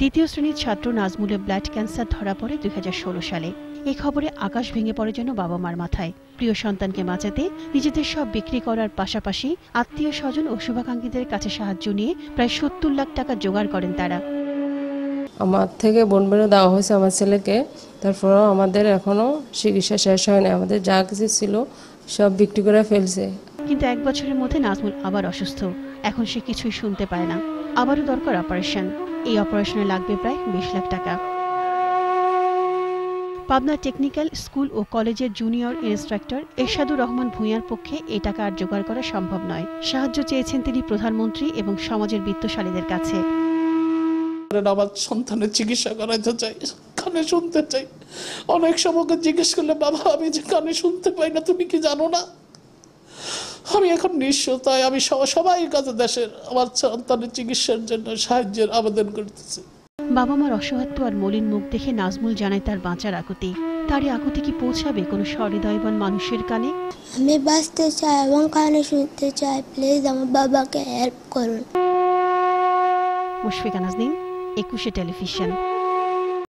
দ্বিতীয় শ্রেণীর ছাত্র নাজমুলের ব্লাড ক্যান্সার ধরা পড়ে দুই সালে এই খবরে আকাশ ভেঙে পড়ে যেন বাবা মার মাথায় প্রিয় সন্তানকে বাঁচাতে নিজেদের সব বিক্রি করার পাশাপাশি আত্মীয় স্বজন ও শুভাকাঙ্ক্ষীদের কাছে সাহায্য নিয়ে প্রায় সত্তর লাখ টাকা জোগাড় করেন তারা আমার থেকে বোন দেওয়া হয়েছে আমার ছেলেকে তারপরেও আমাদের এখনও চিকিৎসা শেষ হয়নি আমাদের যা কিছু ছিল সব বিক্রি করে ফেলছে কিন্তু এক বছরের মধ্যে নাজমুল আবার অসুস্থ এখন সে কিছুই শুনতে পায় না আবারও দরকার অপারেশন এই অপারেশনে লাগবে প্রায় বিশ লাখ টাকা পাবনা টেকনিক্যাল স্কুল ও কলেজের জুনিয়র ইন্সট্রাক্টর এরশাদুর রহমান ভূঁইয়ার পক্ষে এ টাকা আর জোগাড় করা সম্ভব নয় সাহায্য চেয়েছেন তিনি প্রধানমন্ত্রী এবং সমাজের বিত্তশালীদের কাছে আমার সন্তানের চিকিৎসা করাতে চাই কানে শুনতে চাই অনেক সময় জিজ্ঞেস করলে বাবা আমি যে কানে শুনতে পাই না তুমি কি জানো না আমি এখন তাই আমি সবাই কাছে দেশের আমার সন্তানের চিকিৎসার জন্য সাহায্যের আবেদন করতেছি বাবা মার অসহায়ত্ব আর মলিন মুখ দেখে নাজমুল জানায় তার বাঁচার আকুতি তার এই আকুতি কি পৌঁছাবে কোনো সহৃদয়বান মানুষের কানে আমি বাঁচতে চাই এবং কানে শুনতে চাই প্লিজ আমার বাবাকে হেল্প করুন মুশফিকা নাজনীন একুশে টেলিভিশন